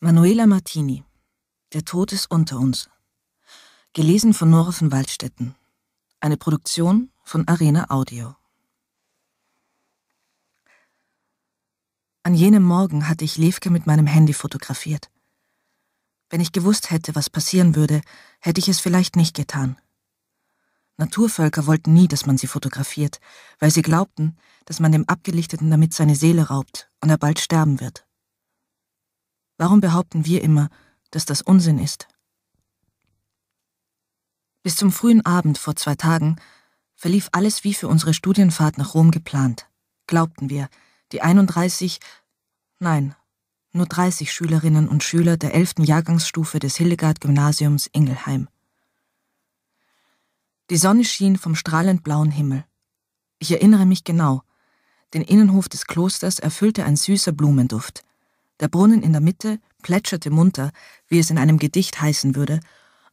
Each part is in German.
Manuela Martini. Der Tod ist unter uns. Gelesen von Nora von Waldstätten. Eine Produktion von Arena Audio. An jenem Morgen hatte ich Levke mit meinem Handy fotografiert. Wenn ich gewusst hätte, was passieren würde, hätte ich es vielleicht nicht getan. Naturvölker wollten nie, dass man sie fotografiert, weil sie glaubten, dass man dem Abgelichteten damit seine Seele raubt und er bald sterben wird. Warum behaupten wir immer, dass das Unsinn ist? Bis zum frühen Abend vor zwei Tagen verlief alles wie für unsere Studienfahrt nach Rom geplant. Glaubten wir, die 31, nein, nur 30 Schülerinnen und Schüler der 11. Jahrgangsstufe des Hildegard-Gymnasiums Ingelheim. Die Sonne schien vom strahlend blauen Himmel. Ich erinnere mich genau. Den Innenhof des Klosters erfüllte ein süßer Blumenduft. Der Brunnen in der Mitte plätscherte munter, wie es in einem Gedicht heißen würde,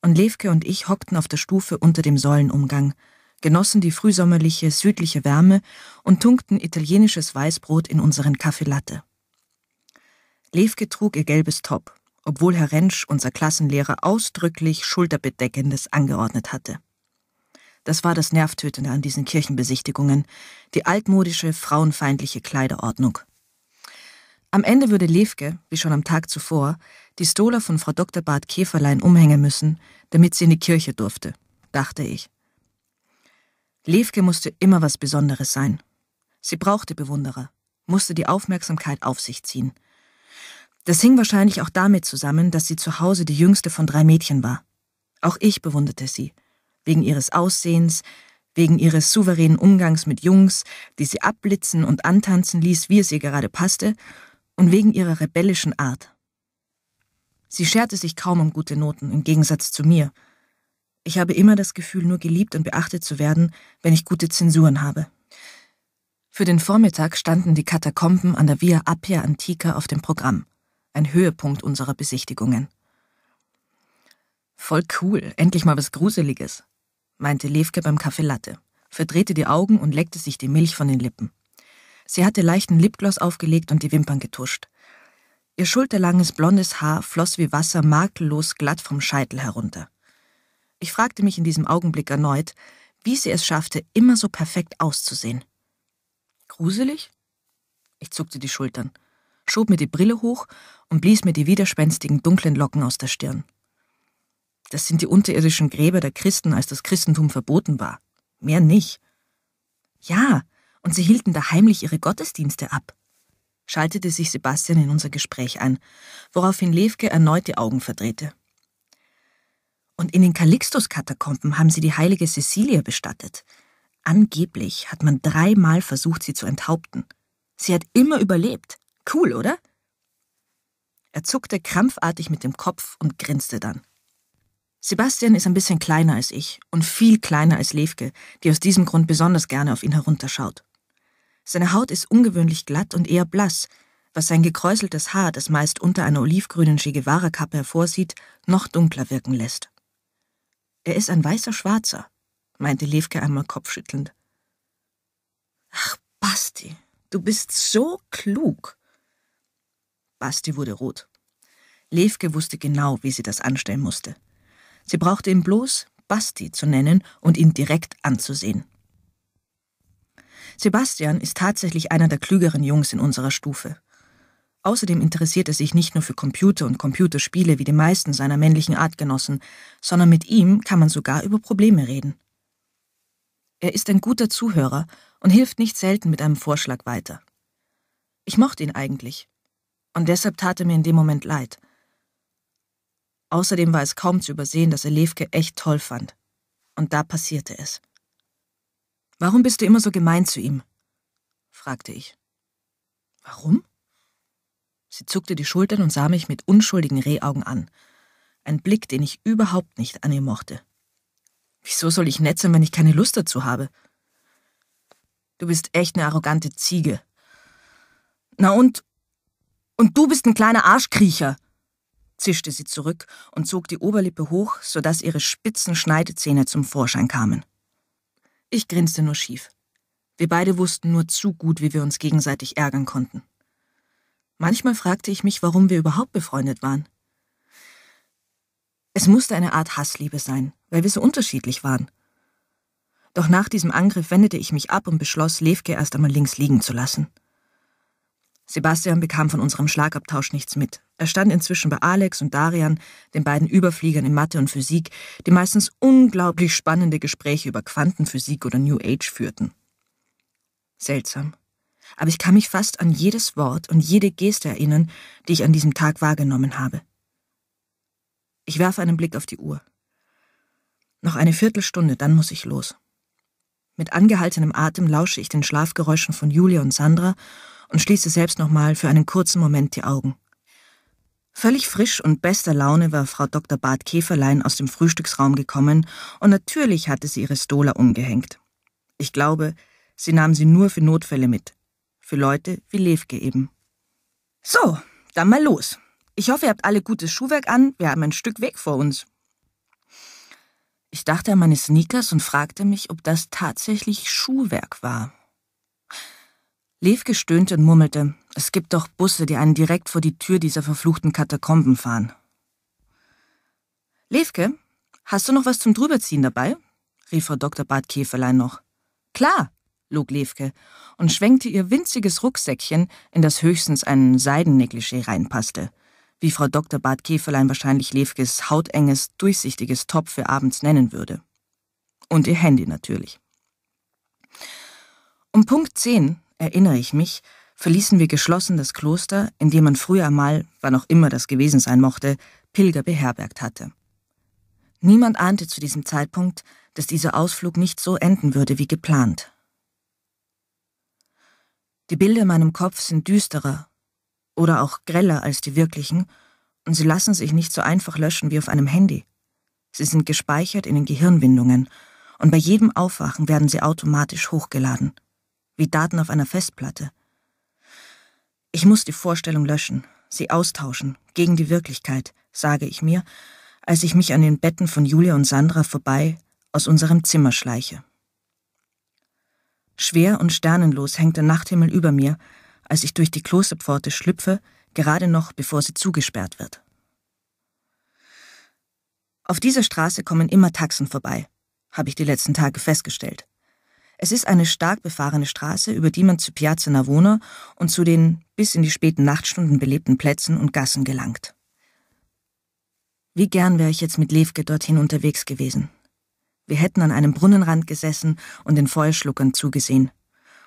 und Levke und ich hockten auf der Stufe unter dem Säulenumgang, genossen die frühsommerliche südliche Wärme und tunkten italienisches Weißbrot in unseren Kaffeelatte. Latte. Levke trug ihr gelbes Top, obwohl Herr Rentsch, unser Klassenlehrer, ausdrücklich Schulterbedeckendes angeordnet hatte. Das war das Nervtötende an diesen Kirchenbesichtigungen, die altmodische, frauenfeindliche Kleiderordnung. Am Ende würde Levke, wie schon am Tag zuvor, die Stola von Frau Dr. Bart Käferlein umhängen müssen, damit sie in die Kirche durfte, dachte ich. Levke musste immer was Besonderes sein. Sie brauchte Bewunderer, musste die Aufmerksamkeit auf sich ziehen. Das hing wahrscheinlich auch damit zusammen, dass sie zu Hause die jüngste von drei Mädchen war. Auch ich bewunderte sie, wegen ihres Aussehens, wegen ihres souveränen Umgangs mit Jungs, die sie abblitzen und antanzen ließ, wie es ihr gerade passte, und wegen ihrer rebellischen Art. Sie scherte sich kaum um gute Noten, im Gegensatz zu mir. Ich habe immer das Gefühl, nur geliebt und beachtet zu werden, wenn ich gute Zensuren habe. Für den Vormittag standen die Katakomben an der Via Appia Antica auf dem Programm, ein Höhepunkt unserer Besichtigungen. Voll cool, endlich mal was Gruseliges, meinte Levke beim Kaffee Latte, verdrehte die Augen und leckte sich die Milch von den Lippen. Sie hatte leichten Lipgloss aufgelegt und die Wimpern getuscht. Ihr schulterlanges blondes Haar floss wie Wasser makellos glatt vom Scheitel herunter. Ich fragte mich in diesem Augenblick erneut, wie sie es schaffte, immer so perfekt auszusehen. Gruselig? Ich zuckte die Schultern, schob mir die Brille hoch und blies mir die widerspenstigen dunklen Locken aus der Stirn. Das sind die unterirdischen Gräber der Christen, als das Christentum verboten war. Mehr nicht. Ja, und sie hielten da heimlich ihre Gottesdienste ab. Schaltete sich Sebastian in unser Gespräch ein, woraufhin Levke erneut die Augen verdrehte. Und in den Calixtus-Katakomben haben sie die heilige Cecilia bestattet. Angeblich hat man dreimal versucht, sie zu enthaupten. Sie hat immer überlebt. Cool, oder? Er zuckte krampfartig mit dem Kopf und grinste dann. Sebastian ist ein bisschen kleiner als ich und viel kleiner als Levke, die aus diesem Grund besonders gerne auf ihn herunterschaut. Seine Haut ist ungewöhnlich glatt und eher blass, was sein gekräuseltes Haar, das meist unter einer olivgrünen Che Guevara-Kappe hervorsieht, noch dunkler wirken lässt. Er ist ein weißer Schwarzer, meinte Levke einmal kopfschüttelnd. Ach, Basti, du bist so klug. Basti wurde rot. Levke wusste genau, wie sie das anstellen musste. Sie brauchte ihn bloß Basti zu nennen und ihn direkt anzusehen. Sebastian ist tatsächlich einer der klügeren Jungs in unserer Stufe. Außerdem interessiert er sich nicht nur für Computer und Computerspiele wie die meisten seiner männlichen Artgenossen, sondern mit ihm kann man sogar über Probleme reden. Er ist ein guter Zuhörer und hilft nicht selten mit einem Vorschlag weiter. Ich mochte ihn eigentlich. Und deshalb tat er mir in dem Moment leid. Außerdem war es kaum zu übersehen, dass er Levke echt toll fand. Und da passierte es. Warum bist du immer so gemein zu ihm? fragte ich. Warum? Sie zuckte die Schultern und sah mich mit unschuldigen Rehaugen an. Ein Blick, den ich überhaupt nicht an ihr mochte. Wieso soll ich nett sein, wenn ich keine Lust dazu habe? Du bist echt eine arrogante Ziege. Na und? Und du bist ein kleiner Arschkriecher, zischte sie zurück und zog die Oberlippe hoch, sodass ihre spitzen Schneidezähne zum Vorschein kamen. Ich grinste nur schief. Wir beide wussten nur zu gut, wie wir uns gegenseitig ärgern konnten. Manchmal fragte ich mich, warum wir überhaupt befreundet waren. Es musste eine Art Hassliebe sein, weil wir so unterschiedlich waren. Doch nach diesem Angriff wendete ich mich ab und beschloss, Levke erst einmal links liegen zu lassen. Sebastian bekam von unserem Schlagabtausch nichts mit. Er stand inzwischen bei Alex und Darian, den beiden Überfliegern in Mathe und Physik, die meistens unglaublich spannende Gespräche über Quantenphysik oder New Age führten. Seltsam. Aber ich kann mich fast an jedes Wort und jede Geste erinnern, die ich an diesem Tag wahrgenommen habe. Ich werfe einen Blick auf die Uhr. Noch eine Viertelstunde, dann muss ich los. Mit angehaltenem Atem lausche ich den Schlafgeräuschen von Julia und Sandra und schließe selbst nochmal für einen kurzen Moment die Augen. Völlig frisch und bester Laune war Frau Dr. Bart Käferlein aus dem Frühstücksraum gekommen und natürlich hatte sie ihre Stola umgehängt. Ich glaube, sie nahm sie nur für Notfälle mit. Für Leute wie Levke eben. So, dann mal los. Ich hoffe, ihr habt alle gutes Schuhwerk an. Wir haben ein Stück Weg vor uns. Ich dachte an meine Sneakers und fragte mich, ob das tatsächlich Schuhwerk war. Levke stöhnte und murmelte, es gibt doch Busse, die einen direkt vor die Tür dieser verfluchten Katakomben fahren. Levke, hast du noch was zum Drüberziehen dabei? rief Frau Dr. Bart Käferlein noch. Klar, log Levke und schwenkte ihr winziges Rucksäckchen, in das höchstens ein Seidennegligé reinpasste, wie Frau Dr. Bart Käferlein wahrscheinlich Levkes hautenges, durchsichtiges Top für abends nennen würde. Und ihr Handy natürlich. Um Punkt 10 erinnere ich mich, verließen wir geschlossen das Kloster, in dem man früher einmal, wann auch immer das gewesen sein mochte, Pilger beherbergt hatte. Niemand ahnte zu diesem Zeitpunkt, dass dieser Ausflug nicht so enden würde wie geplant. Die Bilder in meinem Kopf sind düsterer oder auch greller als die wirklichen, und sie lassen sich nicht so einfach löschen wie auf einem Handy. Sie sind gespeichert in den Gehirnwindungen, und bei jedem Aufwachen werden sie automatisch hochgeladen – wie Daten auf einer Festplatte. Ich muss die Vorstellung löschen, sie austauschen, gegen die Wirklichkeit, sage ich mir, als ich mich an den Betten von Julia und Sandra vorbei aus unserem Zimmer schleiche. Schwer und sternenlos hängt der Nachthimmel über mir, als ich durch die Klosterpforte schlüpfe, gerade noch bevor sie zugesperrt wird. Auf dieser Straße kommen immer Taxen vorbei, habe ich die letzten Tage festgestellt. Es ist eine stark befahrene Straße, über die man zu Piazza Navona und zu den bis in die späten Nachtstunden belebten Plätzen und Gassen gelangt. Wie gern wäre ich jetzt mit Levke dorthin unterwegs gewesen. Wir hätten an einem Brunnenrand gesessen und den Feuerschluckern zugesehen.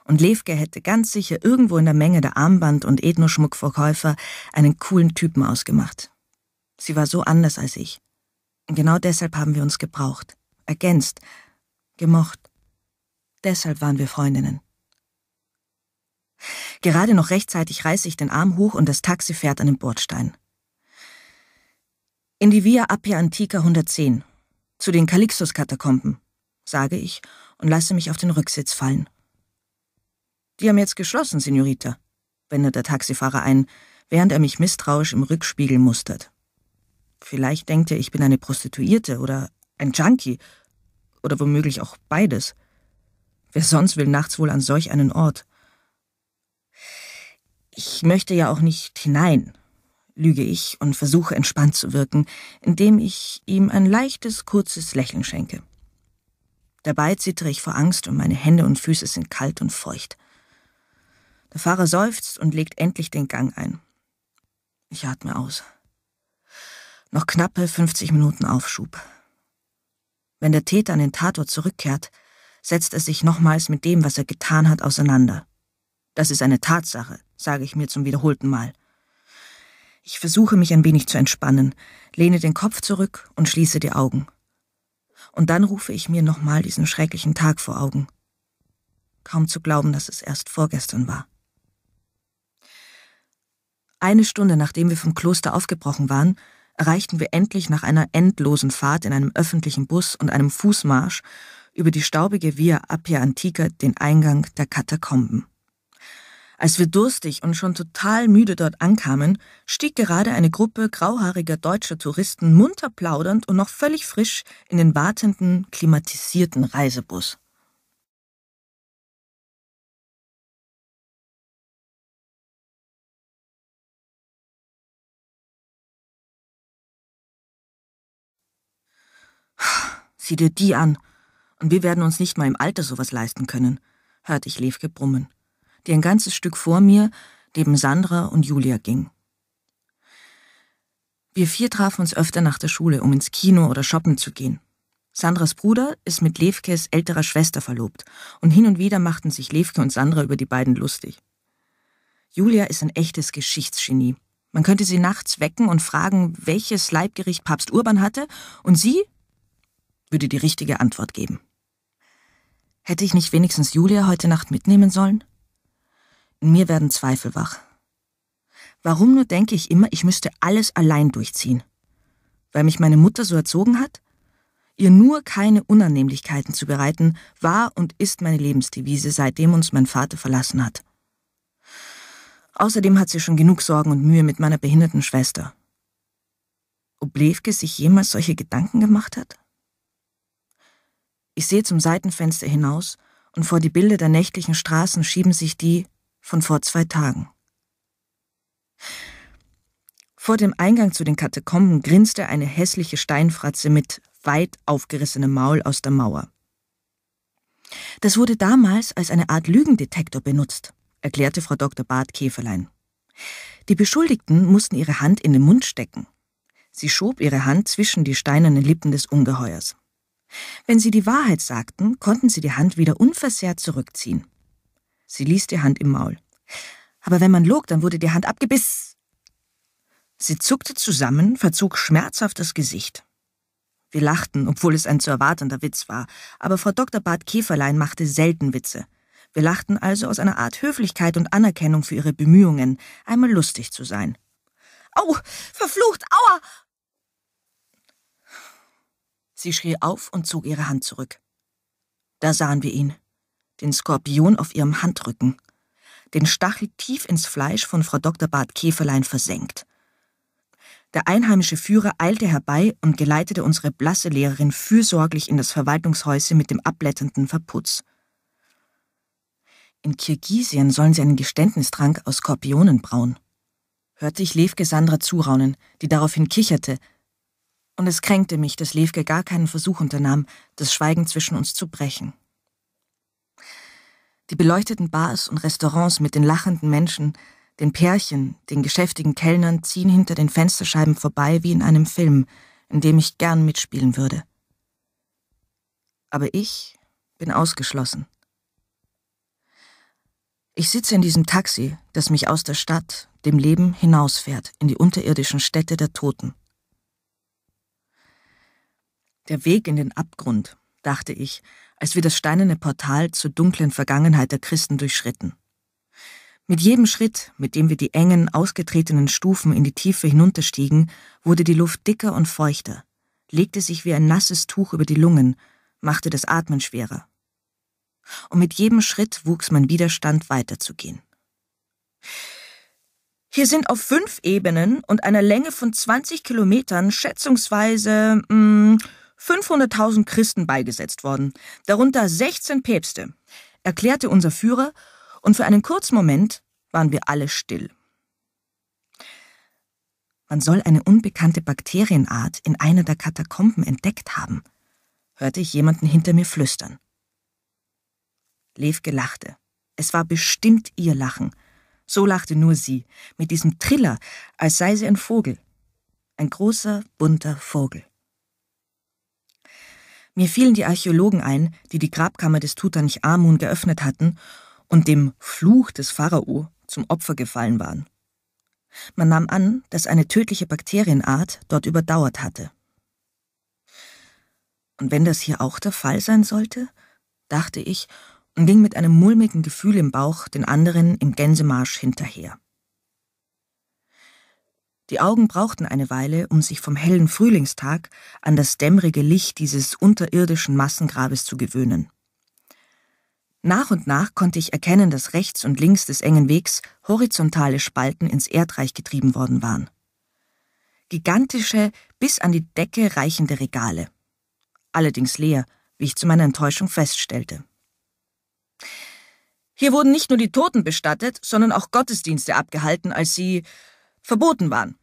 Und Levke hätte ganz sicher irgendwo in der Menge der Armband- und Ethnoschmuckverkäufer einen coolen Typen ausgemacht. Sie war so anders als ich. Genau deshalb haben wir uns gebraucht, ergänzt, gemocht. Deshalb waren wir Freundinnen. Gerade noch rechtzeitig reiße ich den Arm hoch und das Taxi fährt an den Bordstein. In die Via Appia Antica 110, zu den Kalixus-Katakomben, sage ich und lasse mich auf den Rücksitz fallen. Die haben jetzt geschlossen, Signorita, wendet der Taxifahrer ein, während er mich misstrauisch im Rückspiegel mustert. Vielleicht denkt er, ich bin eine Prostituierte oder ein Junkie oder womöglich auch beides. Wer sonst will nachts wohl an solch einen Ort? Ich möchte ja auch nicht hinein, lüge ich und versuche entspannt zu wirken, indem ich ihm ein leichtes, kurzes Lächeln schenke. Dabei zittere ich vor Angst und meine Hände und Füße sind kalt und feucht. Der Fahrer seufzt und legt endlich den Gang ein. Ich atme aus. Noch knappe 50 Minuten Aufschub. Wenn der Täter an den Tatort zurückkehrt, setzt er sich nochmals mit dem, was er getan hat, auseinander. Das ist eine Tatsache, sage ich mir zum wiederholten Mal. Ich versuche mich ein wenig zu entspannen, lehne den Kopf zurück und schließe die Augen. Und dann rufe ich mir nochmal diesen schrecklichen Tag vor Augen. Kaum zu glauben, dass es erst vorgestern war. Eine Stunde nachdem wir vom Kloster aufgebrochen waren, erreichten wir endlich nach einer endlosen Fahrt in einem öffentlichen Bus und einem Fußmarsch über die staubige Via Appia Antica den Eingang der Katakomben. Als wir durstig und schon total müde dort ankamen, stieg gerade eine Gruppe grauhaariger deutscher Touristen munter plaudernd und noch völlig frisch in den wartenden, klimatisierten Reisebus. Sieh dir die an, und wir werden uns nicht mal im Alter sowas leisten können, hörte ich Levke brummen, die ein ganzes Stück vor mir neben Sandra und Julia ging. Wir vier trafen uns öfter nach der Schule, um ins Kino oder shoppen zu gehen. Sandras Bruder ist mit Levkes älterer Schwester verlobt und hin und wieder machten sich Levke und Sandra über die beiden lustig. Julia ist ein echtes Geschichtsgenie. Man könnte sie nachts wecken und fragen, welches Leibgericht Papst Urban hatte und sie würde die richtige Antwort geben. Hätte ich nicht wenigstens Julia heute Nacht mitnehmen sollen? In mir werden Zweifel wach. Warum nur denke ich immer, ich müsste alles allein durchziehen? Weil mich meine Mutter so erzogen hat? Ihr nur keine Unannehmlichkeiten zu bereiten, war und ist meine Lebensdevise, seitdem uns mein Vater verlassen hat. Außerdem hat sie schon genug Sorgen und Mühe mit meiner behinderten Schwester. Ob Levke sich jemals solche Gedanken gemacht hat? Ich sehe zum Seitenfenster hinaus und vor die Bilder der nächtlichen Straßen schieben sich die von vor zwei Tagen. Vor dem Eingang zu den Katakomben grinste eine hässliche Steinfratze mit weit aufgerissenem Maul aus der Mauer. Das wurde damals als eine Art Lügendetektor benutzt, erklärte Frau Dr. Barth Käferlein. Die Beschuldigten mussten ihre Hand in den Mund stecken. Sie schob ihre Hand zwischen die steinernen Lippen des Ungeheuers. Wenn sie die Wahrheit sagten, konnten sie die Hand wieder unversehrt zurückziehen. Sie ließ die Hand im Maul. Aber wenn man log, dann wurde die Hand abgebiss. Sie zuckte zusammen, verzog schmerzhaft das Gesicht. Wir lachten, obwohl es ein zu erwartender Witz war, aber Frau Dr. Bart Käferlein machte selten Witze. Wir lachten also aus einer Art Höflichkeit und Anerkennung für ihre Bemühungen, einmal lustig zu sein. Au, verflucht, aua, Sie schrie auf und zog ihre Hand zurück. Da sahen wir ihn, den Skorpion auf ihrem Handrücken, den Stachel tief ins Fleisch von Frau Dr. Bart Käferlein versenkt. Der einheimische Führer eilte herbei und geleitete unsere blasse Lehrerin fürsorglich in das Verwaltungshäuschen mit dem abblätternden Verputz. In Kirgisien sollen sie einen Geständnistrank aus Skorpionen brauen. Hörte ich Lev Gesandra zuraunen, die daraufhin kicherte, und es kränkte mich, dass Levke gar keinen Versuch unternahm, das Schweigen zwischen uns zu brechen. Die beleuchteten Bars und Restaurants mit den lachenden Menschen, den Pärchen, den geschäftigen Kellnern ziehen hinter den Fensterscheiben vorbei wie in einem Film, in dem ich gern mitspielen würde. Aber ich bin ausgeschlossen. Ich sitze in diesem Taxi, das mich aus der Stadt, dem Leben, hinausfährt, in die unterirdischen Städte der Toten. Der Weg in den Abgrund, dachte ich, als wir das steinerne Portal zur dunklen Vergangenheit der Christen durchschritten. Mit jedem Schritt, mit dem wir die engen, ausgetretenen Stufen in die Tiefe hinunterstiegen, wurde die Luft dicker und feuchter, legte sich wie ein nasses Tuch über die Lungen, machte das Atmen schwerer. Und mit jedem Schritt wuchs mein Widerstand, weiterzugehen. Hier sind auf fünf Ebenen und einer Länge von 20 Kilometern schätzungsweise mh, hm, 500.000 Christen beigesetzt worden, darunter 16 Päpste, erklärte unser Führer, und für einen kurzen Moment waren wir alle still. Man soll eine unbekannte Bakterienart in einer der Katakomben entdeckt haben, hörte ich jemanden hinter mir flüstern. Levke lachte. Es war bestimmt ihr Lachen. So lachte nur sie, mit diesem Triller, als sei sie ein Vogel. Ein großer, bunter Vogel. Mir fielen die Archäologen ein, die die Grabkammer des Tutanchamun geöffnet hatten und dem Fluch des Pharao zum Opfer gefallen waren. Man nahm an, dass eine tödliche Bakterienart dort überdauert hatte. Und wenn das hier auch der Fall sein sollte, dachte ich und ging mit einem mulmigen Gefühl im Bauch den anderen im Gänsemarsch hinterher. Die Augen brauchten eine Weile, um sich vom hellen Frühlingstag an das dämmerige Licht dieses unterirdischen Massengrabes zu gewöhnen. Nach und nach konnte ich erkennen, dass rechts und links des engen Wegs horizontale Spalten ins Erdreich getrieben worden waren. Gigantische, bis an die Decke reichende Regale. Allerdings leer, wie ich zu meiner Enttäuschung feststellte. Hier wurden nicht nur die Toten bestattet, sondern auch Gottesdienste abgehalten, als sie verboten waren.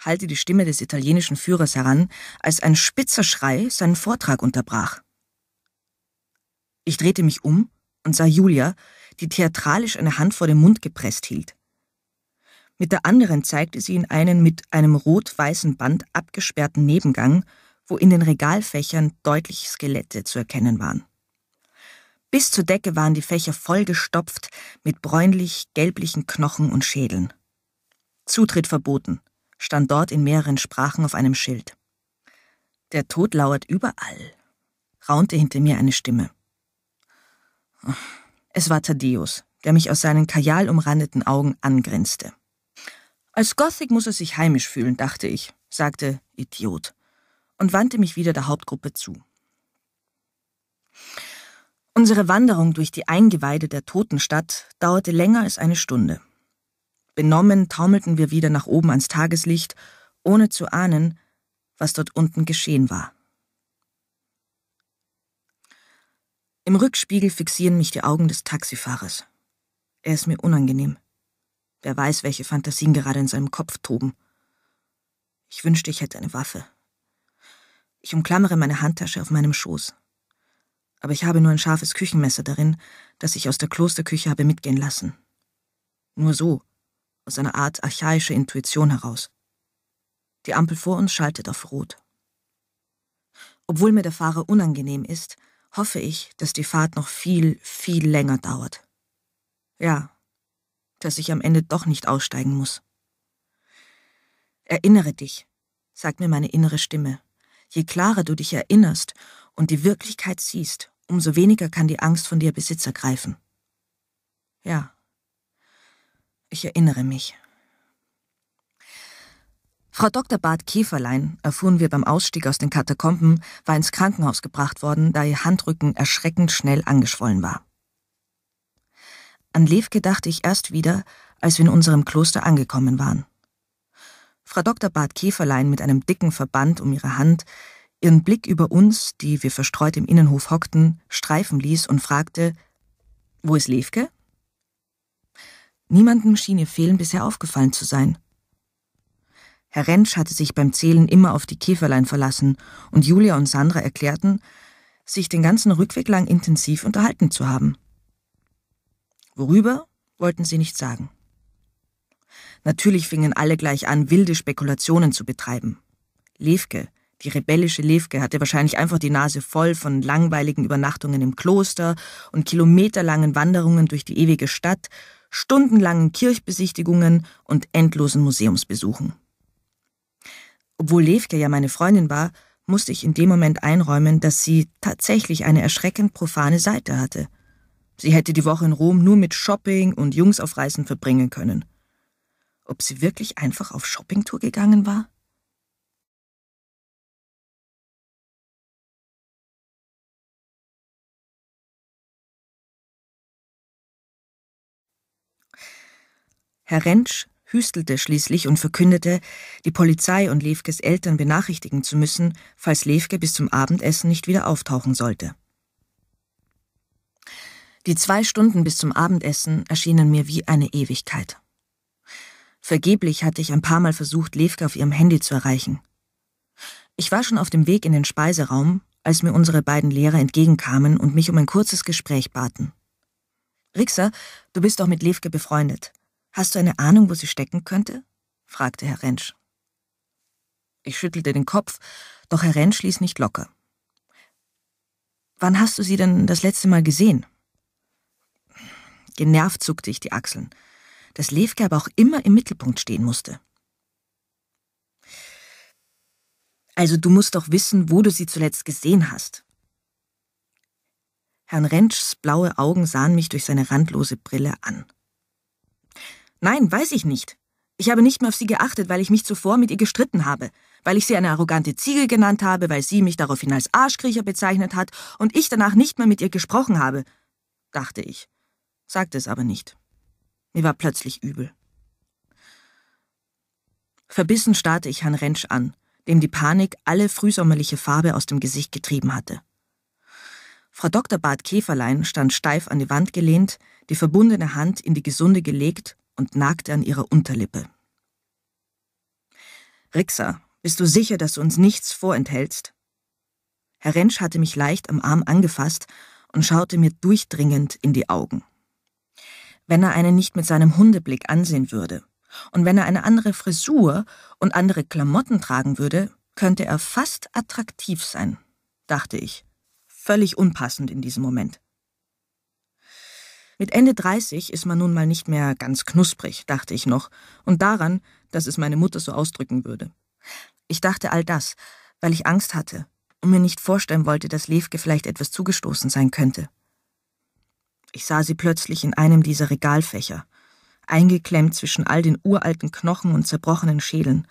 Halte die Stimme des italienischen Führers heran, als ein spitzer Schrei seinen Vortrag unterbrach. Ich drehte mich um und sah Julia, die theatralisch eine Hand vor den Mund gepresst hielt. Mit der anderen zeigte sie in einen mit einem rot-weißen Band abgesperrten Nebengang, wo in den Regalfächern deutlich Skelette zu erkennen waren. Bis zur Decke waren die Fächer vollgestopft mit bräunlich-gelblichen Knochen und Schädeln. Zutritt verboten, stand dort in mehreren Sprachen auf einem Schild. Der Tod lauert überall, raunte hinter mir eine Stimme. Es war Thaddeus, der mich aus seinen kajal umrandeten Augen angrinste. Als Gothic muss er sich heimisch fühlen, dachte ich, sagte Idiot und wandte mich wieder der Hauptgruppe zu. Unsere Wanderung durch die Eingeweide der Totenstadt dauerte länger als eine Stunde. Benommen taumelten wir wieder nach oben ans Tageslicht, ohne zu ahnen, was dort unten geschehen war. Im Rückspiegel fixieren mich die Augen des Taxifahrers. Er ist mir unangenehm. Wer weiß, welche Fantasien gerade in seinem Kopf toben. Ich wünschte, ich hätte eine Waffe. Ich umklammere meine Handtasche auf meinem Schoß. Aber ich habe nur ein scharfes Küchenmesser darin, das ich aus der Klosterküche habe mitgehen lassen. Nur so aus einer Art archaischer Intuition heraus. Die Ampel vor uns schaltet auf Rot. Obwohl mir der Fahrer unangenehm ist, hoffe ich, dass die Fahrt noch viel, viel länger dauert. Ja, dass ich am Ende doch nicht aussteigen muss. Erinnere dich, sagt mir meine innere Stimme. Je klarer du dich erinnerst und die Wirklichkeit siehst, umso weniger kann die Angst von dir Besitz ergreifen. Ja, ich erinnere mich. Frau Dr. Bart Käferlein, erfuhren wir beim Ausstieg aus den Katakomben, war ins Krankenhaus gebracht worden, da ihr Handrücken erschreckend schnell angeschwollen war. An Levke dachte ich erst wieder, als wir in unserem Kloster angekommen waren. Frau Dr. Bart Käferlein mit einem dicken Verband um ihre Hand, ihren Blick über uns, die wir verstreut im Innenhof hockten, streifen ließ und fragte, wo ist Levke? Niemandem schien ihr Fehlen bisher aufgefallen zu sein. Herr Rentsch hatte sich beim Zählen immer auf die Käferlein verlassen, und Julia und Sandra erklärten, sich den ganzen Rückweg lang intensiv unterhalten zu haben. Worüber wollten sie nicht sagen. Natürlich fingen alle gleich an, wilde Spekulationen zu betreiben. Levke, die rebellische Levke, hatte wahrscheinlich einfach die Nase voll von langweiligen Übernachtungen im Kloster und kilometerlangen Wanderungen durch die ewige Stadt stundenlangen Kirchbesichtigungen und endlosen Museumsbesuchen. Obwohl Levke ja meine Freundin war, musste ich in dem Moment einräumen, dass sie tatsächlich eine erschreckend profane Seite hatte. Sie hätte die Woche in Rom nur mit Shopping und Jungs auf Reisen verbringen können. Ob sie wirklich einfach auf Shoppingtour gegangen war? Herr Rentsch hüstelte schließlich und verkündete, die Polizei und Levkes Eltern benachrichtigen zu müssen, falls Levke bis zum Abendessen nicht wieder auftauchen sollte. Die zwei Stunden bis zum Abendessen erschienen mir wie eine Ewigkeit. Vergeblich hatte ich ein paar Mal versucht, Levke auf ihrem Handy zu erreichen. Ich war schon auf dem Weg in den Speiseraum, als mir unsere beiden Lehrer entgegenkamen und mich um ein kurzes Gespräch baten. Rixer, du bist doch mit Levke befreundet. Hast du eine Ahnung, wo sie stecken könnte? fragte Herr Rentsch. Ich schüttelte den Kopf, doch Herr Rentsch ließ nicht locker. Wann hast du sie denn das letzte Mal gesehen? Genervt zuckte ich die Achseln, dass Levke aber auch immer im Mittelpunkt stehen musste. Also du musst doch wissen, wo du sie zuletzt gesehen hast. Herrn Rentschs blaue Augen sahen mich durch seine randlose Brille an. Nein, weiß ich nicht. Ich habe nicht mehr auf sie geachtet, weil ich mich zuvor mit ihr gestritten habe, weil ich sie eine arrogante Ziege genannt habe, weil sie mich daraufhin als Arschkriecher bezeichnet hat und ich danach nicht mehr mit ihr gesprochen habe, dachte ich, sagte es aber nicht. Mir war plötzlich übel. Verbissen starrte ich Herrn Rentsch an, dem die Panik alle frühsommerliche Farbe aus dem Gesicht getrieben hatte. Frau Dr. Bart Käferlein stand steif an die Wand gelehnt, die verbundene Hand in die gesunde gelegt und nagte an ihrer Unterlippe. Rixa, bist du sicher, dass du uns nichts vorenthältst? Herr Rentsch hatte mich leicht am Arm angefasst und schaute mir durchdringend in die Augen. Wenn er einen nicht mit seinem Hundeblick ansehen würde und wenn er eine andere Frisur und andere Klamotten tragen würde, könnte er fast attraktiv sein, dachte ich, völlig unpassend in diesem Moment. Mit Ende 30 ist man nun mal nicht mehr ganz knusprig, dachte ich noch, und daran, dass es meine Mutter so ausdrücken würde. Ich dachte all das, weil ich Angst hatte und mir nicht vorstellen wollte, dass Levke vielleicht etwas zugestoßen sein könnte. Ich sah sie plötzlich in einem dieser Regalfächer, eingeklemmt zwischen all den uralten Knochen und zerbrochenen Schädeln.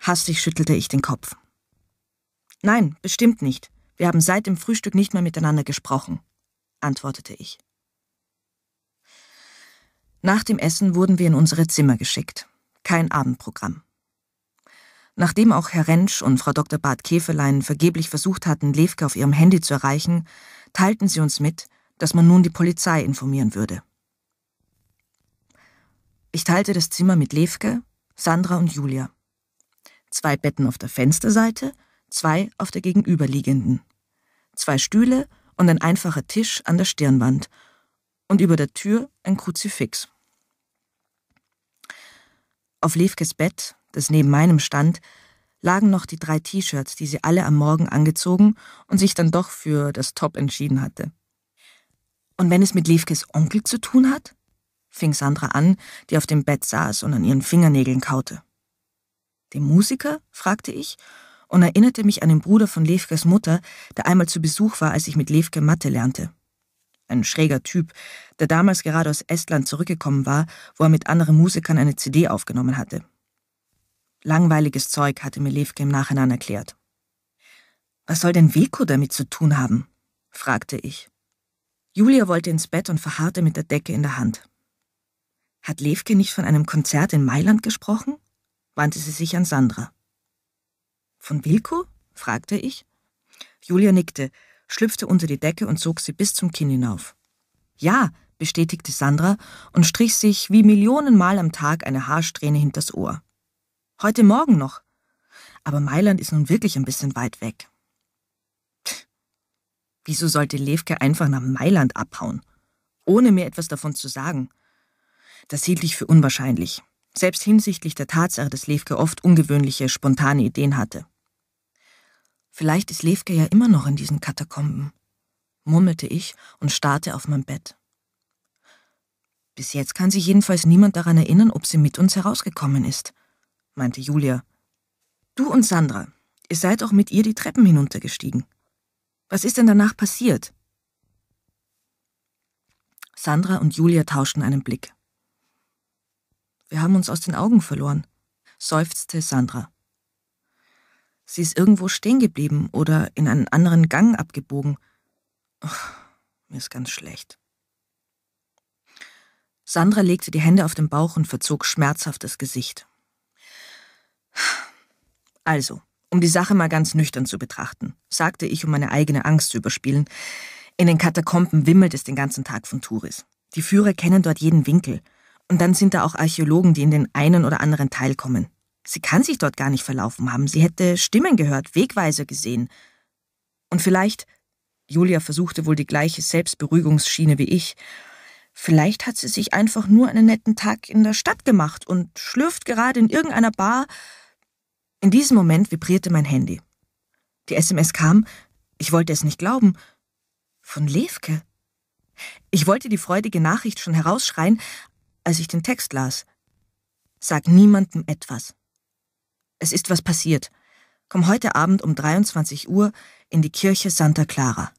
Hastig schüttelte ich den Kopf. Nein, bestimmt nicht. Wir haben seit dem Frühstück nicht mehr miteinander gesprochen antwortete ich. Nach dem Essen wurden wir in unsere Zimmer geschickt. Kein Abendprogramm. Nachdem auch Herr Rentsch und Frau Dr. Bart Käferlein vergeblich versucht hatten, Levke auf ihrem Handy zu erreichen, teilten sie uns mit, dass man nun die Polizei informieren würde. Ich teilte das Zimmer mit Levke, Sandra und Julia. Zwei Betten auf der Fensterseite, zwei auf der gegenüberliegenden. Zwei Stühle und ein einfacher Tisch an der Stirnwand und über der Tür ein Kruzifix. Auf Levkes Bett, das neben meinem stand, lagen noch die drei T-Shirts, die sie alle am Morgen angezogen und sich dann doch für das Top entschieden hatte. Und wenn es mit Levkes Onkel zu tun hat? fing Sandra an, die auf dem Bett saß und an ihren Fingernägeln kaute. Dem Musiker? fragte ich und erinnerte mich an den Bruder von Levkes Mutter, der einmal zu Besuch war, als ich mit Levke Mathe lernte. Ein schräger Typ, der damals gerade aus Estland zurückgekommen war, wo er mit anderen Musikern eine CD aufgenommen hatte. Langweiliges Zeug, hatte mir Levke im Nachhinein erklärt. Was soll denn Weko damit zu tun haben? fragte ich. Julia wollte ins Bett und verharrte mit der Decke in der Hand. Hat Levke nicht von einem Konzert in Mailand gesprochen? wandte sie sich an Sandra. Von Wilko? fragte ich. Julia nickte, schlüpfte unter die Decke und zog sie bis zum Kinn hinauf. Ja, bestätigte Sandra und strich sich wie Millionenmal am Tag eine Haarsträhne hinters Ohr. Heute Morgen noch. Aber Mailand ist nun wirklich ein bisschen weit weg. Tch. Wieso sollte Levke einfach nach Mailand abhauen? Ohne mir etwas davon zu sagen. Das hielt ich für unwahrscheinlich, selbst hinsichtlich der Tatsache, dass Levke oft ungewöhnliche, spontane Ideen hatte. Vielleicht ist Levke ja immer noch in diesen Katakomben, murmelte ich und starrte auf mein Bett. Bis jetzt kann sich jedenfalls niemand daran erinnern, ob sie mit uns herausgekommen ist, meinte Julia. Du und Sandra, ihr seid auch mit ihr die Treppen hinuntergestiegen. Was ist denn danach passiert? Sandra und Julia tauschten einen Blick. Wir haben uns aus den Augen verloren, seufzte Sandra. Sie ist irgendwo stehen geblieben oder in einen anderen Gang abgebogen. Ach, mir ist ganz schlecht. Sandra legte die Hände auf den Bauch und verzog schmerzhaftes Gesicht. Also, um die Sache mal ganz nüchtern zu betrachten, sagte ich, um meine eigene Angst zu überspielen, in den Katakomben wimmelt es den ganzen Tag von Touris. Die Führer kennen dort jeden Winkel. Und dann sind da auch Archäologen, die in den einen oder anderen Teil kommen. Sie kann sich dort gar nicht verlaufen haben. Sie hätte Stimmen gehört, Wegweiser gesehen. Und vielleicht, Julia versuchte wohl die gleiche Selbstberuhigungsschiene wie ich, vielleicht hat sie sich einfach nur einen netten Tag in der Stadt gemacht und schlürft gerade in irgendeiner Bar. In diesem Moment vibrierte mein Handy. Die SMS kam, ich wollte es nicht glauben, von Levke. Ich wollte die freudige Nachricht schon herausschreien, als ich den Text las. Sag niemandem etwas. Es ist was passiert. Komm heute Abend um 23 Uhr in die Kirche Santa Clara.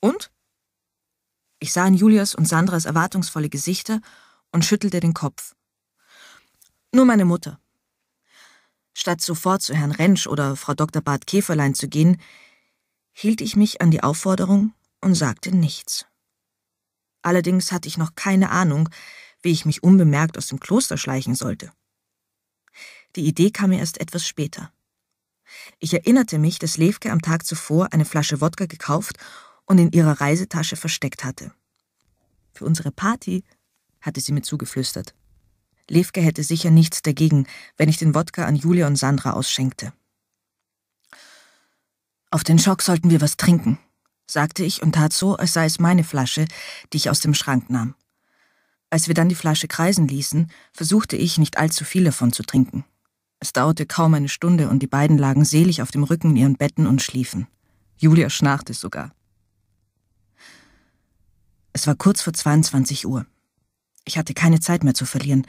Und? Ich sah in Julias und Sandras erwartungsvolle Gesichter und schüttelte den Kopf. Nur meine Mutter. Statt sofort zu Herrn Rentsch oder Frau Dr. Barth Käferlein zu gehen, hielt ich mich an die Aufforderung und sagte nichts. Allerdings hatte ich noch keine Ahnung, wie ich mich unbemerkt aus dem Kloster schleichen sollte. Die Idee kam mir erst etwas später. Ich erinnerte mich, dass Levke am Tag zuvor eine Flasche Wodka gekauft und in ihrer Reisetasche versteckt hatte. Für unsere Party, hatte sie mir zugeflüstert. Levke hätte sicher nichts dagegen, wenn ich den Wodka an Julia und Sandra ausschenkte. Auf den Schock sollten wir was trinken, sagte ich und tat so, als sei es meine Flasche, die ich aus dem Schrank nahm. Als wir dann die Flasche kreisen ließen, versuchte ich, nicht allzu viel davon zu trinken. Es dauerte kaum eine Stunde und die beiden lagen selig auf dem Rücken in ihren Betten und schliefen. Julia schnarchte sogar. Es war kurz vor 22 Uhr. Ich hatte keine Zeit mehr zu verlieren.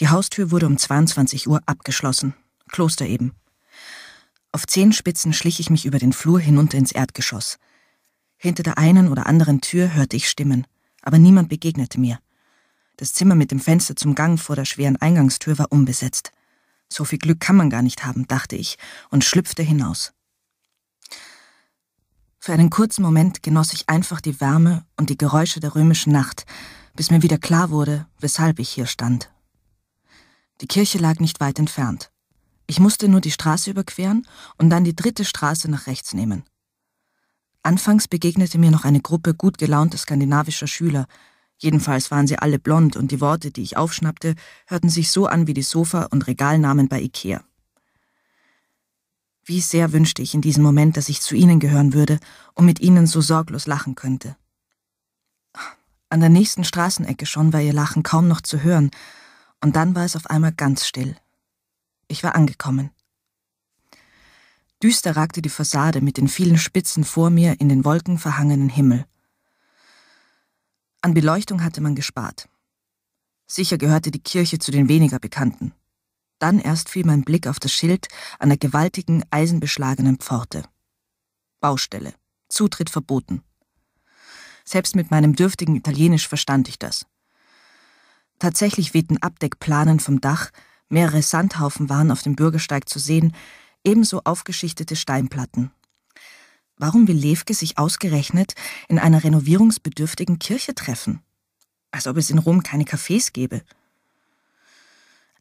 Die Haustür wurde um 22 Uhr abgeschlossen. Kloster eben. Auf zehn Spitzen schlich ich mich über den Flur hinunter ins Erdgeschoss. Hinter der einen oder anderen Tür hörte ich Stimmen, aber niemand begegnete mir. Das Zimmer mit dem Fenster zum Gang vor der schweren Eingangstür war unbesetzt. So viel Glück kann man gar nicht haben, dachte ich und schlüpfte hinaus. Für einen kurzen Moment genoss ich einfach die Wärme und die Geräusche der römischen Nacht, bis mir wieder klar wurde, weshalb ich hier stand. Die Kirche lag nicht weit entfernt. Ich musste nur die Straße überqueren und dann die dritte Straße nach rechts nehmen. Anfangs begegnete mir noch eine Gruppe gut gelaunter skandinavischer Schüler, Jedenfalls waren sie alle blond und die Worte, die ich aufschnappte, hörten sich so an wie die Sofa- und Regalnamen bei Ikea. Wie sehr wünschte ich in diesem Moment, dass ich zu ihnen gehören würde und mit ihnen so sorglos lachen könnte. An der nächsten Straßenecke schon war ihr Lachen kaum noch zu hören, und dann war es auf einmal ganz still. Ich war angekommen. Düster ragte die Fassade mit den vielen Spitzen vor mir in den wolkenverhangenen Himmel. An Beleuchtung hatte man gespart. Sicher gehörte die Kirche zu den weniger bekannten. Dann erst fiel mein Blick auf das Schild an der gewaltigen, eisenbeschlagenen Pforte. Baustelle. Zutritt verboten. Selbst mit meinem dürftigen Italienisch verstand ich das. Tatsächlich wehten Abdeckplanen vom Dach, mehrere Sandhaufen waren auf dem Bürgersteig zu sehen, ebenso aufgeschichtete Steinplatten warum will Levke sich ausgerechnet in einer renovierungsbedürftigen Kirche treffen? Als ob es in Rom keine Cafés gäbe.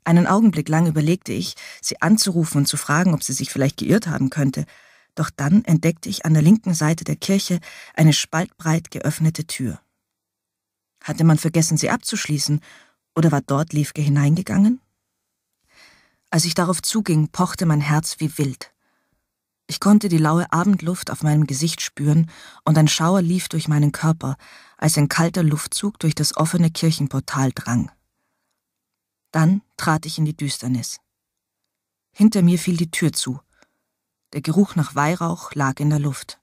Einen Augenblick lang überlegte ich, sie anzurufen und zu fragen, ob sie sich vielleicht geirrt haben könnte, doch dann entdeckte ich an der linken Seite der Kirche eine spaltbreit geöffnete Tür. Hatte man vergessen, sie abzuschließen, oder war dort Levke hineingegangen? Als ich darauf zuging, pochte mein Herz wie wild. Ich konnte die laue Abendluft auf meinem Gesicht spüren und ein Schauer lief durch meinen Körper, als ein kalter Luftzug durch das offene Kirchenportal drang. Dann trat ich in die Düsternis. Hinter mir fiel die Tür zu. Der Geruch nach Weihrauch lag in der Luft.